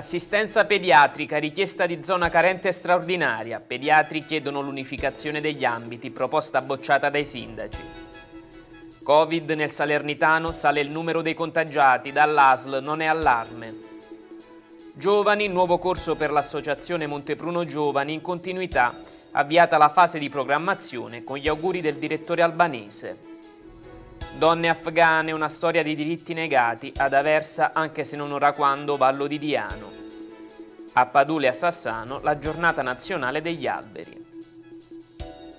Assistenza pediatrica, richiesta di zona carente straordinaria. Pediatri chiedono l'unificazione degli ambiti, proposta bocciata dai sindaci. Covid nel Salernitano sale il numero dei contagiati, dall'ASL non è allarme. Giovani, nuovo corso per l'associazione Montepruno Giovani in continuità, avviata la fase di programmazione con gli auguri del direttore albanese. Donne afghane, una storia di diritti negati, ad Aversa anche se non ora quando, Vallo di Diano. A Padule a Sassano la giornata nazionale degli alberi.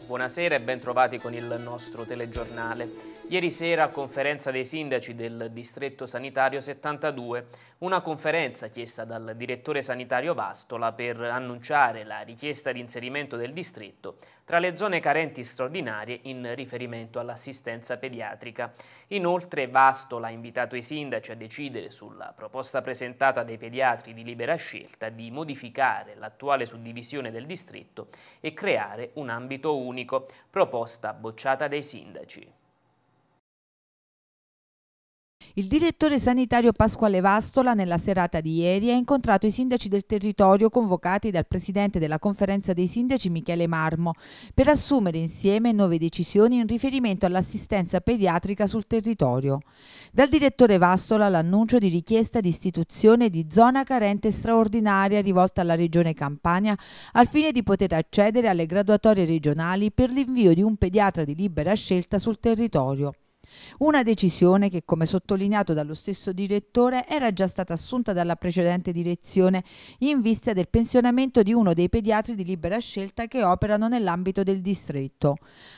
Buonasera e ben trovati con il nostro telegiornale. Ieri sera conferenza dei sindaci del distretto sanitario 72, una conferenza chiesta dal direttore sanitario Vastola per annunciare la richiesta di inserimento del distretto tra le zone carenti straordinarie in riferimento all'assistenza pediatrica. Inoltre Vastola ha invitato i sindaci a decidere sulla proposta presentata dai pediatri di libera scelta di modificare l'attuale suddivisione del distretto e creare un ambito unico, proposta bocciata dai sindaci. Il direttore sanitario Pasquale Vastola nella serata di ieri ha incontrato i sindaci del territorio convocati dal presidente della conferenza dei sindaci Michele Marmo per assumere insieme nuove decisioni in riferimento all'assistenza pediatrica sul territorio. Dal direttore Vastola l'annuncio di richiesta di istituzione di zona carente straordinaria rivolta alla regione Campania al fine di poter accedere alle graduatorie regionali per l'invio di un pediatra di libera scelta sul territorio. Una decisione che, come sottolineato dallo stesso direttore, era già stata assunta dalla precedente direzione in vista del pensionamento di uno dei pediatri di libera scelta che operano nell'ambito del distretto.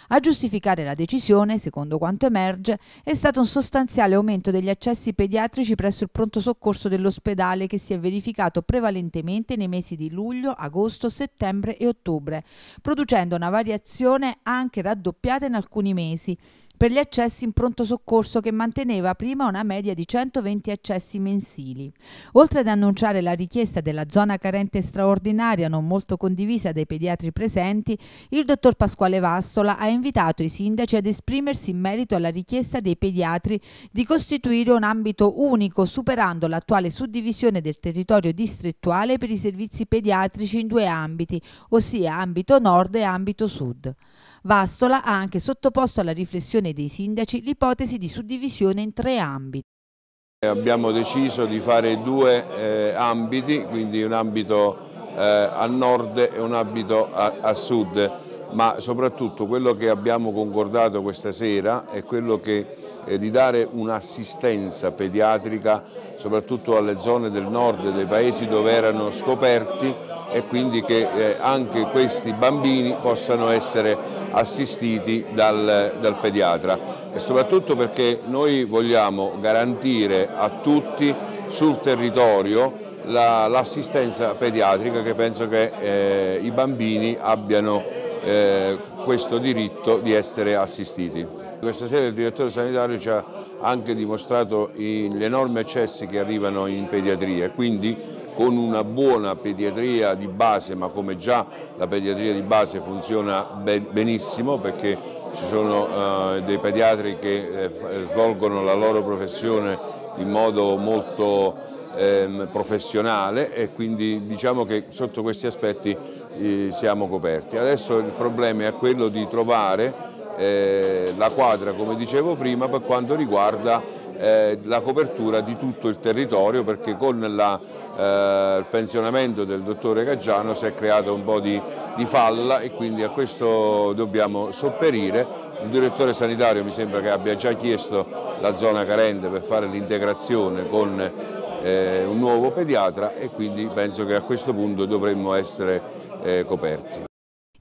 A giustificare la decisione, secondo quanto emerge, è stato un sostanziale aumento degli accessi pediatrici presso il pronto soccorso dell'ospedale che si è verificato prevalentemente nei mesi di luglio, agosto, settembre e ottobre, producendo una variazione anche raddoppiata in alcuni mesi per gli accessi in pronto soccorso che manteneva prima una media di 120 accessi mensili. Oltre ad annunciare la richiesta della zona carente straordinaria non molto condivisa dai pediatri presenti, il dottor Pasquale Vassola ha invitato i sindaci ad esprimersi in merito alla richiesta dei pediatri di costituire un ambito unico superando l'attuale suddivisione del territorio distrettuale per i servizi pediatrici in due ambiti, ossia ambito nord e ambito sud. Vastola ha anche sottoposto alla riflessione dei sindaci l'ipotesi di suddivisione in tre ambiti. Eh, abbiamo deciso di fare due eh, ambiti, quindi un ambito eh, a nord e un ambito a, a sud, ma soprattutto quello che abbiamo concordato questa sera è quello che, eh, di dare un'assistenza pediatrica soprattutto alle zone del nord dei paesi dove erano scoperti e quindi che eh, anche questi bambini possano essere assistiti dal, dal pediatra e soprattutto perché noi vogliamo garantire a tutti sul territorio l'assistenza la, pediatrica che penso che eh, i bambini abbiano eh, questo diritto di essere assistiti. Questa sera il direttore sanitario ci ha anche dimostrato gli enormi eccessi che arrivano in pediatria, quindi con una buona pediatria di base, ma come già la pediatria di base funziona benissimo perché ci sono eh, dei pediatri che eh, eh, svolgono la loro professione in modo molto ehm, professionale e quindi diciamo che sotto questi aspetti siamo coperti. Adesso il problema è quello di trovare eh, la quadra, come dicevo prima, per quanto riguarda eh, la copertura di tutto il territorio perché con la, eh, il pensionamento del dottore Caggiano si è creata un po' di, di falla e quindi a questo dobbiamo sopperire il direttore sanitario mi sembra che abbia già chiesto la zona carente per fare l'integrazione con eh, un nuovo pediatra e quindi penso che a questo punto dovremmo essere eh, coperti.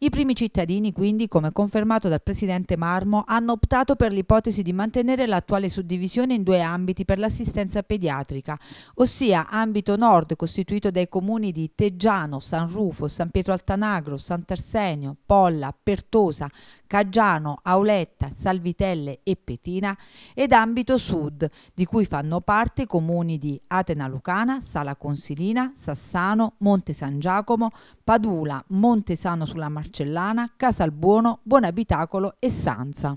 I primi cittadini, quindi, come confermato dal presidente Marmo, hanno optato per l'ipotesi di mantenere l'attuale suddivisione in due ambiti per l'assistenza pediatrica, ossia ambito nord costituito dai comuni di Teggiano, San Rufo, San Pietro Altanagro, Sant'Arsenio, Polla, Pertosa, Caggiano, Auletta, Salvitelle e Petina ed ambito sud, di cui fanno parte i comuni di Atena Lucana, Sala Consilina, Sassano, Monte San Giacomo, Padula, Montesano sulla Marcellana, Casalbuono, Buonabitacolo e Sanza.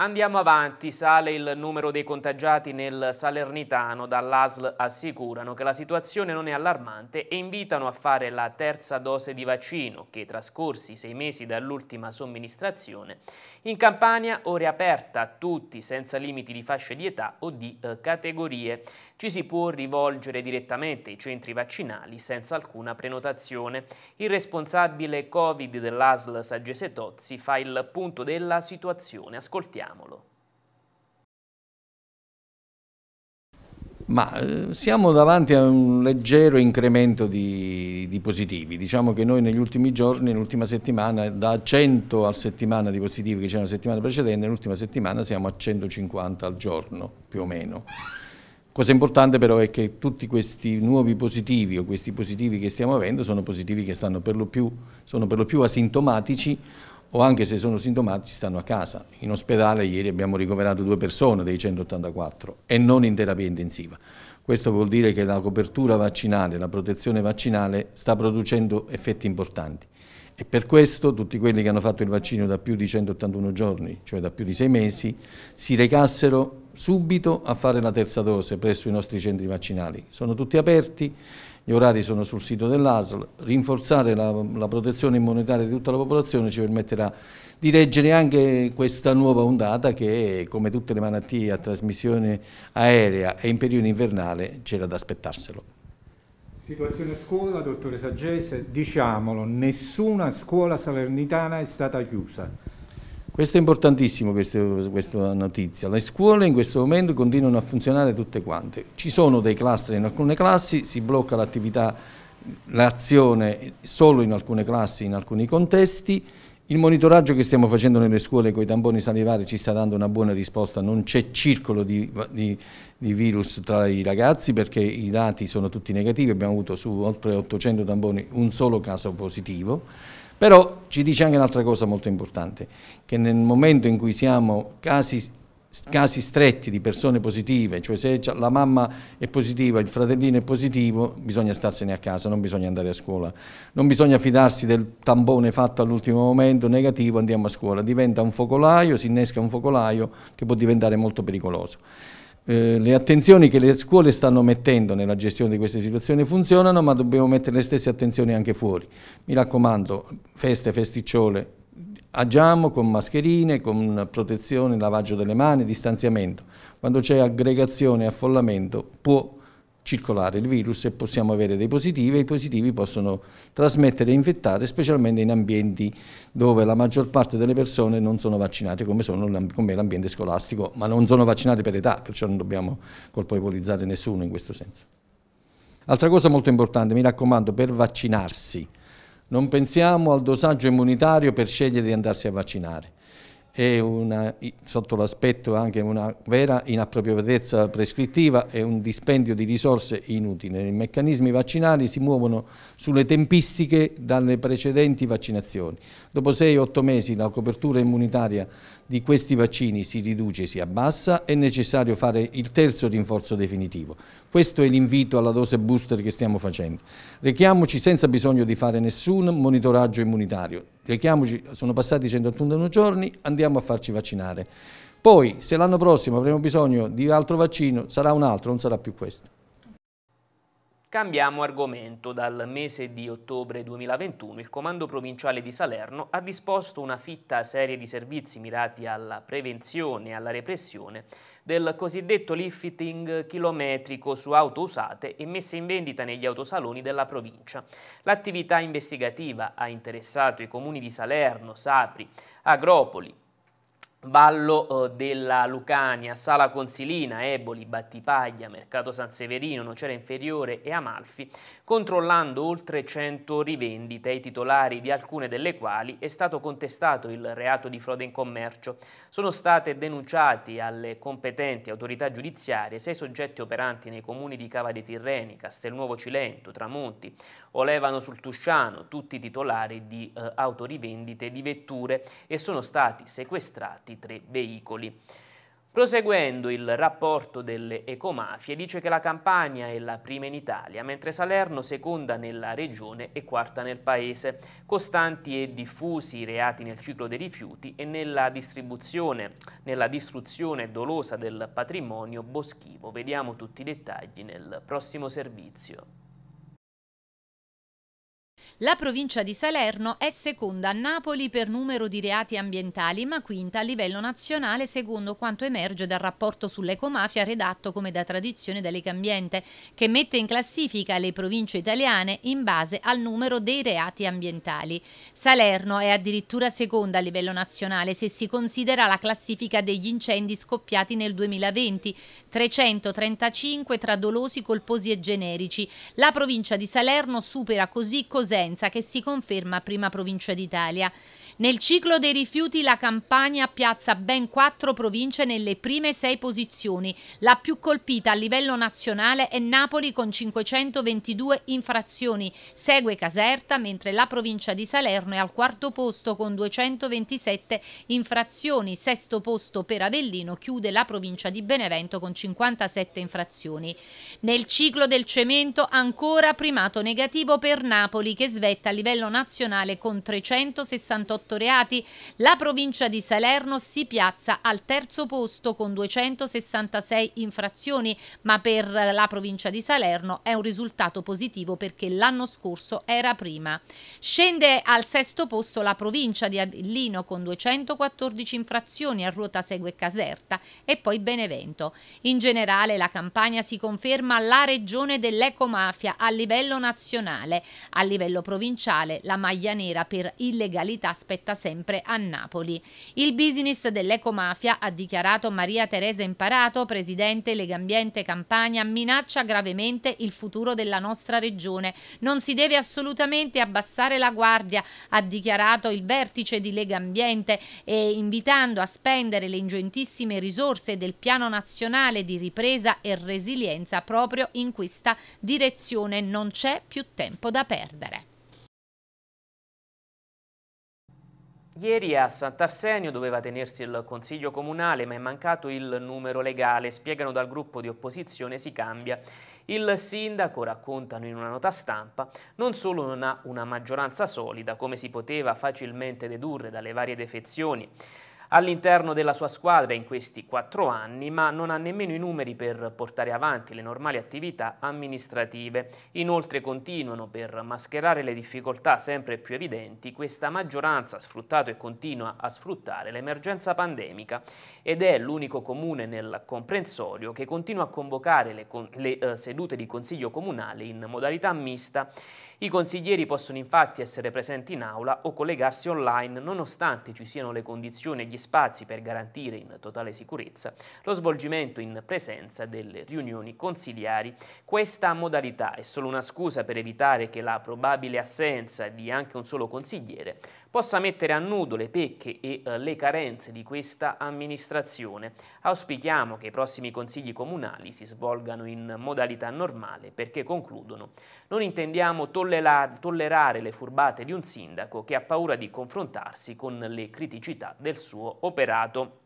Andiamo avanti, sale il numero dei contagiati nel Salernitano, dall'ASL assicurano che la situazione non è allarmante e invitano a fare la terza dose di vaccino che trascorsi sei mesi dall'ultima somministrazione, in Campania ora è aperta a tutti senza limiti di fasce di età o di eh, categorie. Ci si può rivolgere direttamente ai centri vaccinali senza alcuna prenotazione. Il responsabile Covid dell'ASL Saggese Tozzi fa il punto della situazione. Ascoltiamolo. Ma eh, siamo davanti a un leggero incremento di, di, positivi, diciamo che noi negli ultimi giorni, nell'ultima settimana, da 100 al settimana di positivi che c'erano la settimana precedente, nell'ultima settimana siamo a 150 al giorno più o meno. Cosa importante però è che tutti questi nuovi positivi o questi positivi che stiamo avendo sono positivi che stanno per lo più, sono per lo più asintomatici o anche se sono sintomatici stanno a casa. In ospedale ieri abbiamo ricoverato due persone dei 184 e non in terapia intensiva. Questo vuol dire che la copertura vaccinale, la protezione vaccinale sta producendo effetti importanti e per questo tutti quelli che hanno fatto il vaccino da più di 181 giorni, cioè da più di sei mesi, si recassero subito a fare la terza dose presso i nostri centri vaccinali. Sono tutti aperti, gli orari sono sul sito dell'ASL, rinforzare la, la protezione immunitaria di tutta la popolazione ci permetterà di reggere anche questa nuova ondata che come tutte le malattie a trasmissione aerea e in periodo invernale c'era da aspettarselo. Situazione scuola, dottore Saggese, diciamolo, nessuna scuola salernitana è stata chiusa questo è importantissimo, questo, questa notizia. Le scuole in questo momento continuano a funzionare tutte quante. Ci sono dei cluster in alcune classi, si blocca l'attività, l'azione solo in alcune classi, in alcuni contesti. Il monitoraggio che stiamo facendo nelle scuole con i tamponi salivari ci sta dando una buona risposta, non c'è circolo di, di, di virus tra i ragazzi perché i dati sono tutti negativi, abbiamo avuto su oltre 800 tamponi un solo caso positivo. Però ci dice anche un'altra cosa molto importante, che nel momento in cui siamo casi casi stretti di persone positive, cioè se la mamma è positiva, il fratellino è positivo, bisogna starsene a casa, non bisogna andare a scuola. Non bisogna fidarsi del tampone fatto all'ultimo momento, negativo, andiamo a scuola. Diventa un focolaio, si innesca un focolaio che può diventare molto pericoloso. Eh, le attenzioni che le scuole stanno mettendo nella gestione di queste situazioni funzionano, ma dobbiamo mettere le stesse attenzioni anche fuori. Mi raccomando, feste, festicciole, agiamo con mascherine, con protezione, lavaggio delle mani, distanziamento. Quando c'è aggregazione e affollamento può circolare il virus e possiamo avere dei positivi e i positivi possono trasmettere e infettare, specialmente in ambienti dove la maggior parte delle persone non sono vaccinate, come, è l'ambiente scolastico, ma non sono vaccinate per età, perciò non dobbiamo colpevolizzare nessuno in questo senso. Altra cosa molto importante, mi raccomando, per vaccinarsi, non pensiamo al dosaggio immunitario per scegliere di andarsi a vaccinare è una, sotto l'aspetto anche una vera inappropriatezza prescrittiva e un dispendio di risorse inutile. I meccanismi vaccinali si muovono sulle tempistiche dalle precedenti vaccinazioni. Dopo 6-8 mesi la copertura immunitaria di questi vaccini si riduce, si abbassa, è necessario fare il terzo rinforzo definitivo. Questo è l'invito alla dose booster che stiamo facendo. Rechiamoci senza bisogno di fare nessun monitoraggio immunitario. Rechiamoci, sono passati 181 giorni, andiamo a farci vaccinare. Poi, se l'anno prossimo avremo bisogno di altro vaccino, sarà un altro, non sarà più questo. Cambiamo argomento. Dal mese di ottobre 2021 il Comando Provinciale di Salerno ha disposto una fitta serie di servizi mirati alla prevenzione e alla repressione del cosiddetto lifting chilometrico su auto usate e messe in vendita negli autosaloni della provincia. L'attività investigativa ha interessato i comuni di Salerno, Sapri, Agropoli, Vallo eh, della Lucania, Sala Consilina, Eboli, Battipaglia, Mercato San Severino, Nocera Inferiore e Amalfi, controllando oltre 100 rivendite ai titolari di alcune delle quali è stato contestato il reato di frode in commercio. Sono state denunciati alle competenti autorità giudiziarie sei soggetti operanti nei comuni di Cava dei Tirreni, Castelnuovo Cilento, Tramonti, Olevano sul Tusciano, tutti titolari di eh, autorivendite di vetture e sono stati sequestrati tre veicoli. Proseguendo il rapporto delle ecomafie dice che la Campania è la prima in Italia, mentre Salerno seconda nella regione e quarta nel paese. Costanti e diffusi i reati nel ciclo dei rifiuti e nella distribuzione, nella distruzione dolosa del patrimonio boschivo. Vediamo tutti i dettagli nel prossimo servizio. La provincia di Salerno è seconda a Napoli per numero di reati ambientali, ma quinta a livello nazionale secondo quanto emerge dal rapporto sull'ecomafia redatto come da tradizione da Legambiente, che mette in classifica le province italiane in base al numero dei reati ambientali. Salerno è addirittura seconda a livello nazionale se si considera la classifica degli incendi scoppiati nel 2020, 335 tra dolosi, colposi e generici. La provincia di Salerno supera così Cosenza Vicenza che si conferma prima provincia d'Italia nel ciclo dei rifiuti la Campania piazza ben quattro province nelle prime sei posizioni. La più colpita a livello nazionale è Napoli con 522 infrazioni, segue Caserta mentre la provincia di Salerno è al quarto posto con 227 infrazioni, sesto posto per Avellino, chiude la provincia di Benevento con 57 infrazioni. Nel ciclo del cemento ancora primato negativo per Napoli che svetta a livello nazionale con 368 reati, la provincia di Salerno si piazza al terzo posto con 266 infrazioni, ma per la provincia di Salerno è un risultato positivo perché l'anno scorso era prima. Scende al sesto posto la provincia di Avellino con 214 infrazioni, a ruota segue Caserta e poi Benevento. In generale la campagna si conferma la regione dell'ecomafia a livello nazionale. A livello provinciale la maglia nera per illegalità spetta aspetta sempre a Napoli. Il business dell'ecomafia, ha dichiarato Maria Teresa Imparato, presidente Legambiente Campania, minaccia gravemente il futuro della nostra regione. Non si deve assolutamente abbassare la guardia, ha dichiarato il vertice di Legambiente e invitando a spendere le ingentissime risorse del piano nazionale di ripresa e resilienza proprio in questa direzione. Non c'è più tempo da perdere. Ieri a Sant'Arsenio doveva tenersi il Consiglio Comunale ma è mancato il numero legale, spiegano dal gruppo di opposizione si cambia. Il sindaco, raccontano in una nota stampa, non solo non ha una maggioranza solida, come si poteva facilmente dedurre dalle varie defezioni, all'interno della sua squadra in questi quattro anni, ma non ha nemmeno i numeri per portare avanti le normali attività amministrative. Inoltre continuano per mascherare le difficoltà sempre più evidenti, questa maggioranza ha sfruttato e continua a sfruttare l'emergenza pandemica ed è l'unico comune nel comprensorio che continua a convocare le, con le eh, sedute di consiglio comunale in modalità mista i consiglieri possono infatti essere presenti in aula o collegarsi online nonostante ci siano le condizioni e gli spazi per garantire in totale sicurezza lo svolgimento in presenza delle riunioni consigliari. Questa modalità è solo una scusa per evitare che la probabile assenza di anche un solo consigliere possa mettere a nudo le pecche e eh, le carenze di questa amministrazione. Auspichiamo che i prossimi consigli comunali si svolgano in modalità normale perché concludono. Non intendiamo tollerare le furbate di un sindaco che ha paura di confrontarsi con le criticità del suo operato.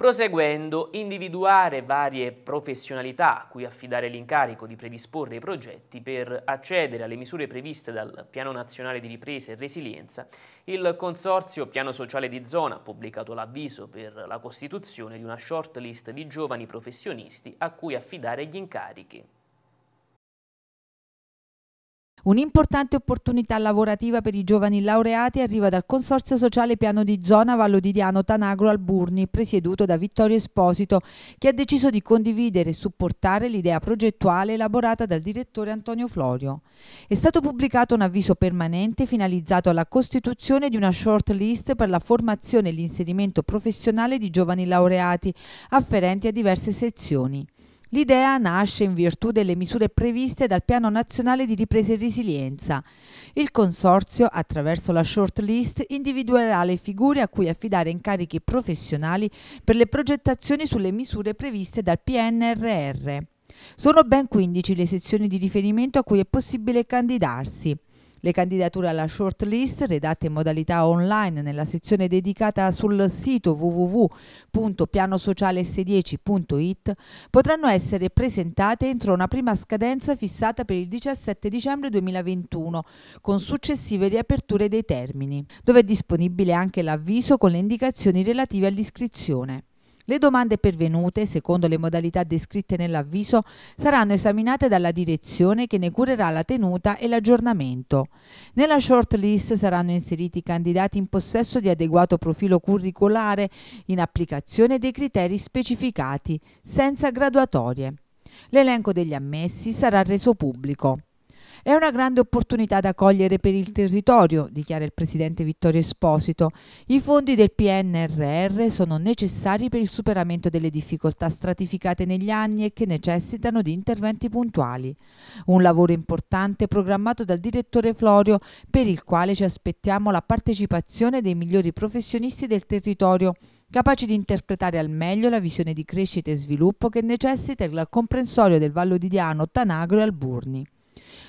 Proseguendo, individuare varie professionalità a cui affidare l'incarico di predisporre i progetti per accedere alle misure previste dal Piano Nazionale di Ripresa e Resilienza, il Consorzio Piano Sociale di Zona ha pubblicato l'avviso per la costituzione di una shortlist di giovani professionisti a cui affidare gli incarichi. Un'importante opportunità lavorativa per i giovani laureati arriva dal Consorzio Sociale Piano di Zona Vallo di Diano Tanagro Alburni, presieduto da Vittorio Esposito, che ha deciso di condividere e supportare l'idea progettuale elaborata dal direttore Antonio Florio. È stato pubblicato un avviso permanente finalizzato alla costituzione di una shortlist per la formazione e l'inserimento professionale di giovani laureati afferenti a diverse sezioni. L'idea nasce in virtù delle misure previste dal Piano Nazionale di Ripresa e Resilienza. Il Consorzio, attraverso la shortlist, individuerà le figure a cui affidare incarichi professionali per le progettazioni sulle misure previste dal PNRR. Sono ben 15 le sezioni di riferimento a cui è possibile candidarsi. Le candidature alla shortlist, redatte in modalità online nella sezione dedicata sul sito wwwpianosociales 10it potranno essere presentate entro una prima scadenza fissata per il 17 dicembre 2021, con successive riaperture dei termini, dove è disponibile anche l'avviso con le indicazioni relative all'iscrizione. Le domande pervenute, secondo le modalità descritte nell'avviso, saranno esaminate dalla direzione che ne curerà la tenuta e l'aggiornamento. Nella shortlist saranno inseriti candidati in possesso di adeguato profilo curricolare in applicazione dei criteri specificati, senza graduatorie. L'elenco degli ammessi sarà reso pubblico. È una grande opportunità da cogliere per il territorio, dichiara il presidente Vittorio Esposito. I fondi del PNRR sono necessari per il superamento delle difficoltà stratificate negli anni e che necessitano di interventi puntuali. Un lavoro importante programmato dal direttore Florio per il quale ci aspettiamo la partecipazione dei migliori professionisti del territorio capaci di interpretare al meglio la visione di crescita e sviluppo che necessita il comprensorio del Vallo di Diano, Tanagro e Alburni.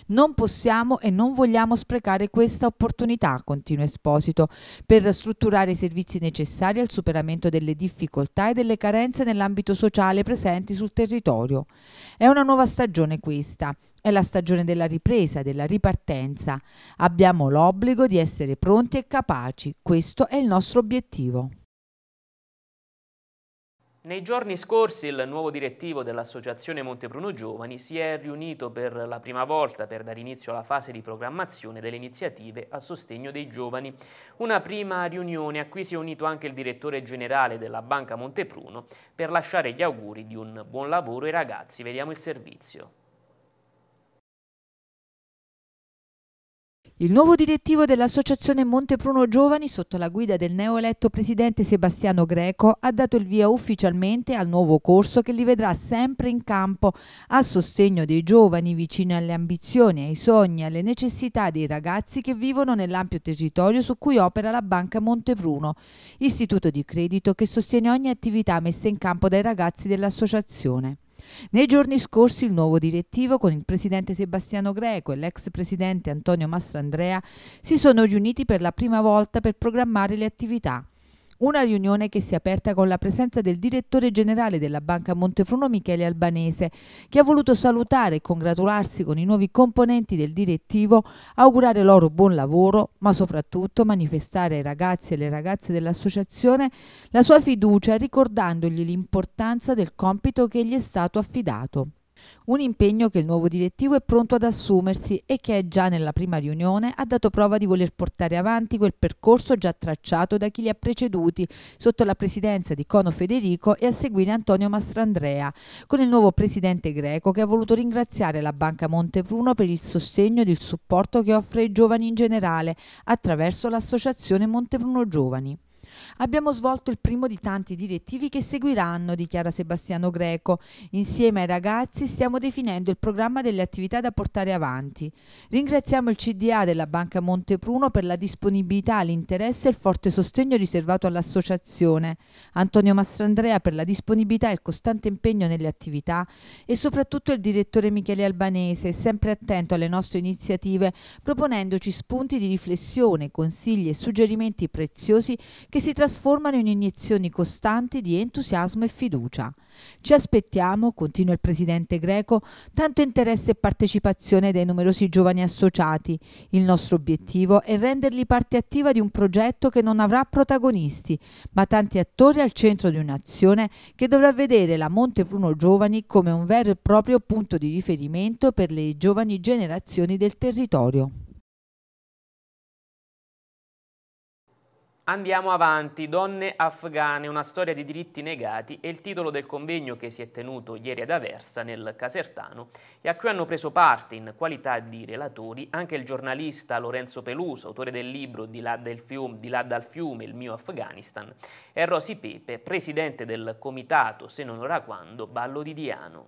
Non possiamo e non vogliamo sprecare questa opportunità, continua Esposito, per strutturare i servizi necessari al superamento delle difficoltà e delle carenze nell'ambito sociale presenti sul territorio. È una nuova stagione questa, è la stagione della ripresa, della ripartenza. Abbiamo l'obbligo di essere pronti e capaci, questo è il nostro obiettivo. Nei giorni scorsi il nuovo direttivo dell'Associazione Montepruno Giovani si è riunito per la prima volta per dare inizio alla fase di programmazione delle iniziative a sostegno dei giovani. Una prima riunione a cui si è unito anche il direttore generale della Banca Montepruno per lasciare gli auguri di un buon lavoro ai ragazzi. Vediamo il servizio. Il nuovo direttivo dell'Associazione Montepruno Giovani, sotto la guida del neoeletto presidente Sebastiano Greco, ha dato il via ufficialmente al nuovo corso che li vedrà sempre in campo a sostegno dei giovani vicini alle ambizioni, ai sogni, alle necessità dei ragazzi che vivono nell'ampio territorio su cui opera la Banca Montepruno, istituto di credito che sostiene ogni attività messa in campo dai ragazzi dell'associazione. Nei giorni scorsi il nuovo direttivo con il presidente Sebastiano Greco e l'ex presidente Antonio Mastrandrea si sono riuniti per la prima volta per programmare le attività una riunione che si è aperta con la presenza del direttore generale della Banca Montefruno Michele Albanese, che ha voluto salutare e congratularsi con i nuovi componenti del direttivo, augurare loro buon lavoro, ma soprattutto manifestare ai ragazzi e alle ragazze dell'associazione la sua fiducia ricordandogli l'importanza del compito che gli è stato affidato. Un impegno che il nuovo direttivo è pronto ad assumersi e che già nella prima riunione ha dato prova di voler portare avanti quel percorso già tracciato da chi li ha preceduti sotto la presidenza di Cono Federico e a seguire Antonio Mastrandrea, con il nuovo presidente greco che ha voluto ringraziare la Banca Montepruno per il sostegno ed il supporto che offre ai giovani in generale attraverso l'associazione Montepruno Giovani. Abbiamo svolto il primo di tanti direttivi che seguiranno, dichiara Sebastiano Greco. Insieme ai ragazzi stiamo definendo il programma delle attività da portare avanti. Ringraziamo il CDA della Banca Montepruno per la disponibilità, l'interesse e il forte sostegno riservato all'associazione, Antonio Mastrandrea per la disponibilità e il costante impegno nelle attività e soprattutto il direttore Michele Albanese, sempre attento alle nostre iniziative, proponendoci spunti di riflessione, consigli e suggerimenti preziosi che si si trasformano in iniezioni costanti di entusiasmo e fiducia. Ci aspettiamo, continua il presidente greco, tanto interesse e partecipazione dai numerosi giovani associati. Il nostro obiettivo è renderli parte attiva di un progetto che non avrà protagonisti, ma tanti attori al centro di un'azione che dovrà vedere la Montepruno Giovani come un vero e proprio punto di riferimento per le giovani generazioni del territorio. Andiamo avanti, Donne afghane, una storia di diritti negati è il titolo del convegno che si è tenuto ieri ad Aversa nel Casertano e a cui hanno preso parte in qualità di relatori anche il giornalista Lorenzo Peluso, autore del libro Di là, del fiume, di là dal fiume, il mio Afghanistan, e Rosi Pepe, presidente del comitato, se non ora quando, Ballo di Diano.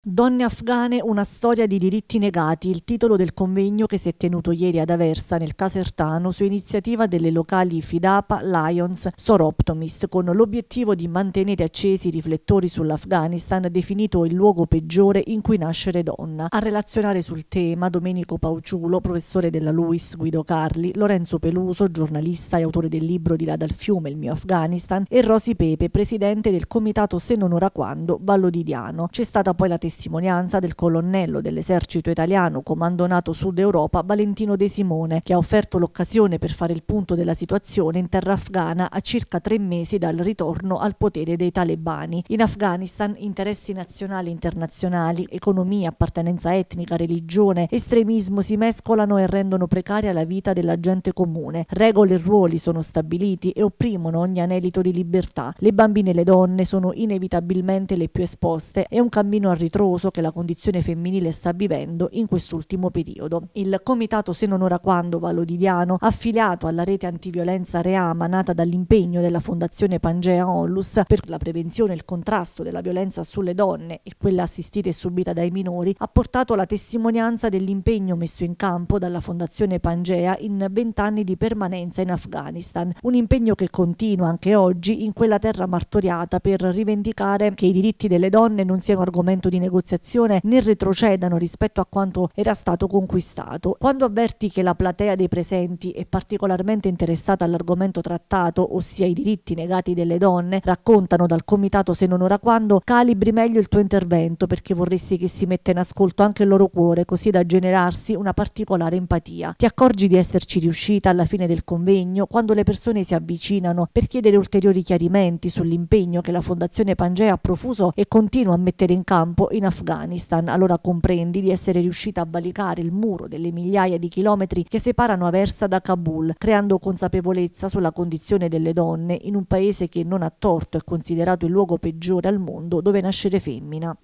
Donne afghane, una storia di diritti negati, il titolo del convegno che si è tenuto ieri ad Aversa nel Casertano su iniziativa delle locali Fidapa, Lions, Soroptomist, con l'obiettivo di mantenere accesi i riflettori sull'Afghanistan, definito il luogo peggiore in cui nascere donna. A relazionare sul tema Domenico Pauciulo, professore della LUIS Guido Carli, Lorenzo Peluso, giornalista e autore del libro Di là dal fiume, il mio Afghanistan, e Rosi Pepe, presidente del comitato Se non ora quando, Vallo di Diano. C'è stata poi la testimonianza del colonnello dell'esercito italiano comandonato Sud Europa Valentino De Simone, che ha offerto l'occasione per fare il punto della situazione in terra afghana a circa tre mesi dal ritorno al potere dei talebani. In Afghanistan interessi nazionali e internazionali, economia, appartenenza etnica, religione, estremismo si mescolano e rendono precaria la vita della gente comune. Regole e ruoli sono stabiliti e opprimono ogni anelito di libertà. Le bambine e le donne sono inevitabilmente le più esposte e un cammino al ritorno disastroso che la condizione femminile sta vivendo in quest'ultimo periodo. Il comitato Se non ora quando validiano, affiliato alla rete antiviolenza Reama nata dall'impegno della Fondazione Pangea Onlus per la prevenzione e il contrasto della violenza sulle donne e quella assistita e subita dai minori, ha portato la testimonianza dell'impegno messo in campo dalla Fondazione Pangea in vent'anni di permanenza in Afghanistan, un impegno che continua anche oggi in quella terra martoriata per rivendicare che i diritti delle donne non siano argomento di negoziazione negoziazione né retrocedano rispetto a quanto era stato conquistato. Quando avverti che la platea dei presenti è particolarmente interessata all'argomento trattato, ossia i diritti negati delle donne, raccontano dal comitato se non ora quando, calibri meglio il tuo intervento perché vorresti che si metta in ascolto anche il loro cuore, così da generarsi una particolare empatia. Ti accorgi di esserci riuscita alla fine del convegno, quando le persone si avvicinano per chiedere ulteriori chiarimenti sull'impegno che la Fondazione Pangea ha profuso e continua a mettere in campo in Afghanistan, allora comprendi di essere riuscita a valicare il muro delle migliaia di chilometri che separano Aversa da Kabul, creando consapevolezza sulla condizione delle donne in un paese che non a torto è considerato il luogo peggiore al mondo dove nascere femmina.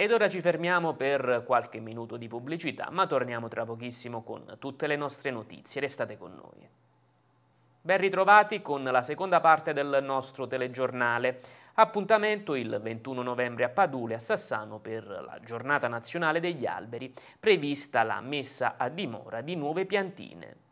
Ed ora ci fermiamo per qualche minuto di pubblicità, ma torniamo tra pochissimo con tutte le nostre notizie. Restate con noi. Ben ritrovati con la seconda parte del nostro telegiornale. Appuntamento il 21 novembre a Padule, a Sassano, per la giornata nazionale degli alberi, prevista la messa a dimora di nuove piantine.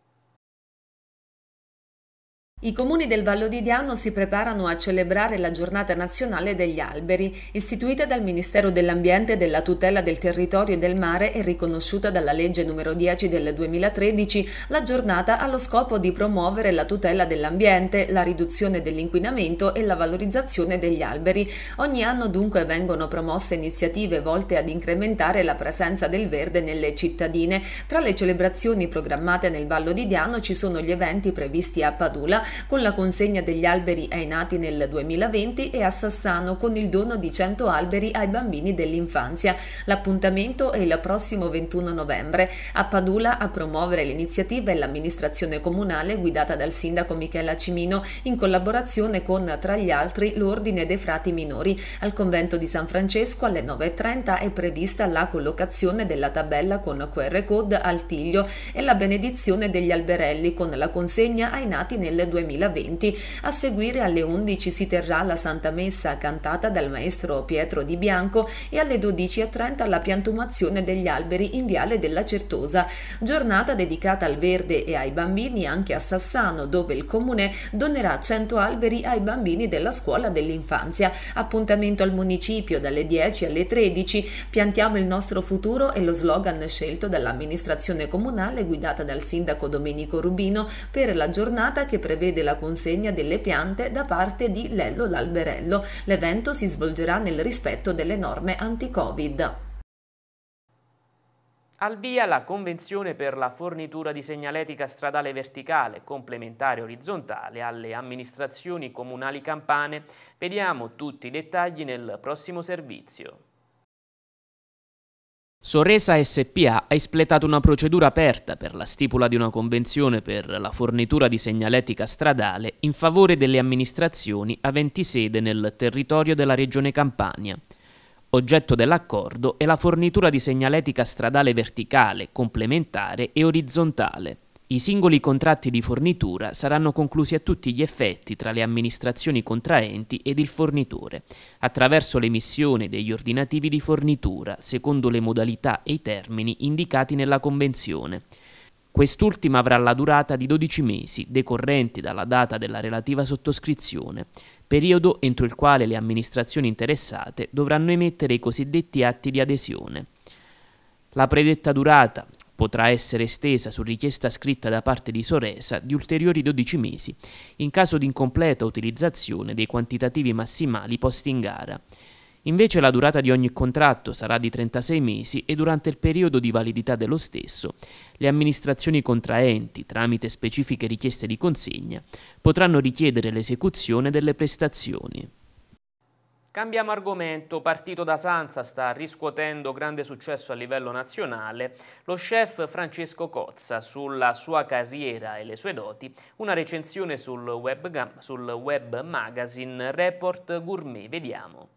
I comuni del Vallo di Diano si preparano a celebrare la giornata nazionale degli alberi, istituita dal Ministero dell'Ambiente e della tutela del territorio e del mare e riconosciuta dalla legge numero 10 del 2013. La giornata ha lo scopo di promuovere la tutela dell'ambiente, la riduzione dell'inquinamento e la valorizzazione degli alberi. Ogni anno dunque vengono promosse iniziative volte ad incrementare la presenza del verde nelle cittadine. Tra le celebrazioni programmate nel Vallo di Diano ci sono gli eventi previsti a Padula con la consegna degli alberi ai nati nel 2020 e a Sassano con il dono di 100 alberi ai bambini dell'infanzia. L'appuntamento è il prossimo 21 novembre. A Padula a promuovere l'iniziativa è l'amministrazione comunale guidata dal sindaco Michela Cimino in collaborazione con tra gli altri l'Ordine dei Frati Minori. Al convento di San Francesco alle 9.30 è prevista la collocazione della tabella con QR code al Tiglio e la benedizione degli alberelli con la consegna ai nati nel 2020. 2020, a seguire alle 11 si terrà la Santa Messa cantata dal maestro Pietro Di Bianco e alle 12.30 la piantumazione degli alberi in Viale della Certosa, giornata dedicata al verde e ai bambini anche a Sassano, dove il comune donerà 100 alberi ai bambini della scuola dell'infanzia. Appuntamento al municipio dalle 10 alle 13, piantiamo il nostro futuro e lo slogan scelto dall'amministrazione comunale guidata dal sindaco Domenico Rubino per la giornata che prevede prevede la consegna delle piante da parte di Lello l'Alberello. L'evento si svolgerà nel rispetto delle norme anti-Covid. Al via la convenzione per la fornitura di segnaletica stradale verticale complementare orizzontale alle amministrazioni comunali campane. Vediamo tutti i dettagli nel prossimo servizio. Sorresa SPA ha espletato una procedura aperta per la stipula di una convenzione per la fornitura di segnaletica stradale in favore delle amministrazioni aventi sede nel territorio della Regione Campania. Oggetto dell'accordo è la fornitura di segnaletica stradale verticale, complementare e orizzontale. I singoli contratti di fornitura saranno conclusi a tutti gli effetti tra le amministrazioni contraenti ed il fornitore, attraverso l'emissione degli ordinativi di fornitura, secondo le modalità e i termini indicati nella Convenzione. Quest'ultima avrà la durata di 12 mesi, decorrenti dalla data della relativa sottoscrizione, periodo entro il quale le amministrazioni interessate dovranno emettere i cosiddetti atti di adesione. La predetta durata, potrà essere estesa su richiesta scritta da parte di Soresa di ulteriori 12 mesi in caso di incompleta utilizzazione dei quantitativi massimali posti in gara. Invece la durata di ogni contratto sarà di 36 mesi e durante il periodo di validità dello stesso le amministrazioni contraenti, tramite specifiche richieste di consegna, potranno richiedere l'esecuzione delle prestazioni. Cambiamo argomento, partito da Sanza sta riscuotendo grande successo a livello nazionale. Lo chef Francesco Cozza sulla sua carriera e le sue doti, una recensione sul web, sul web magazine Report Gourmet, vediamo.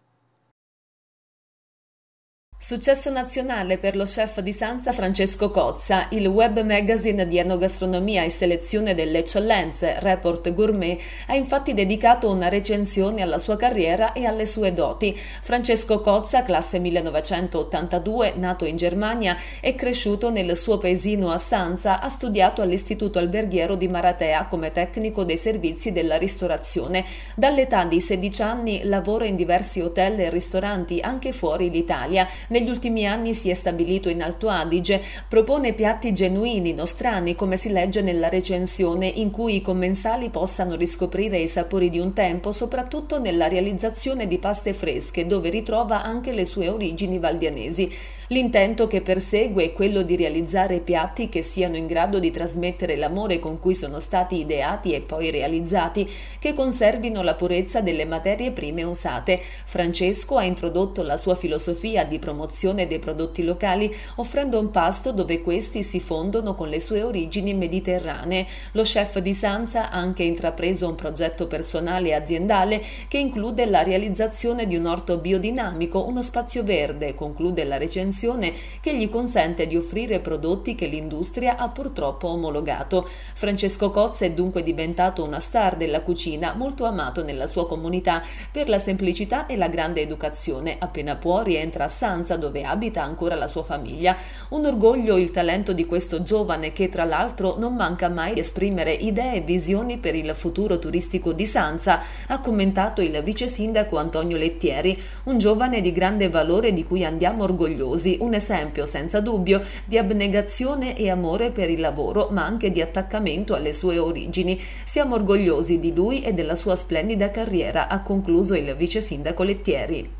Successo nazionale per lo chef di Sanza Francesco Cozza, il web magazine di enogastronomia e selezione delle eccellenze, Report Gourmet, ha infatti dedicato una recensione alla sua carriera e alle sue doti. Francesco Cozza, classe 1982, nato in Germania e cresciuto nel suo paesino a Sanza, ha studiato all'Istituto Alberghiero di Maratea come tecnico dei servizi della ristorazione. Dall'età di 16 anni lavora in diversi hotel e ristoranti anche fuori l'Italia negli ultimi anni si è stabilito in Alto Adige, propone piatti genuini, nostrani, come si legge nella recensione, in cui i commensali possano riscoprire i sapori di un tempo, soprattutto nella realizzazione di paste fresche, dove ritrova anche le sue origini valdianesi. L'intento che persegue è quello di realizzare piatti che siano in grado di trasmettere l'amore con cui sono stati ideati e poi realizzati, che conservino la purezza delle materie prime usate. Francesco ha introdotto la sua filosofia di promozione promozione dei prodotti locali offrendo un pasto dove questi si fondono con le sue origini mediterranee. Lo chef di Sanza ha anche intrapreso un progetto personale e aziendale che include la realizzazione di un orto biodinamico, uno spazio verde, conclude la recensione, che gli consente di offrire prodotti che l'industria ha purtroppo omologato. Francesco Cozza è dunque diventato una star della cucina, molto amato nella sua comunità per la semplicità e la grande educazione. Appena può rientra a Sanza stanza dove abita ancora la sua famiglia. Un orgoglio il talento di questo giovane che tra l'altro non manca mai di esprimere idee e visioni per il futuro turistico di Sanza, ha commentato il vice sindaco Antonio Lettieri, un giovane di grande valore di cui andiamo orgogliosi, un esempio senza dubbio di abnegazione e amore per il lavoro, ma anche di attaccamento alle sue origini. Siamo orgogliosi di lui e della sua splendida carriera, ha concluso il vice sindaco Lettieri.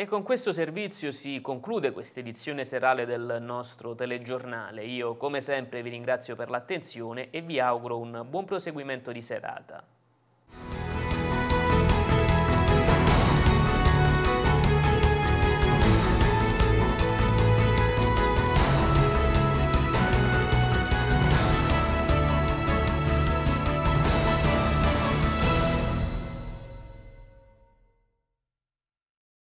E con questo servizio si conclude questa edizione serale del nostro telegiornale. Io come sempre vi ringrazio per l'attenzione e vi auguro un buon proseguimento di serata.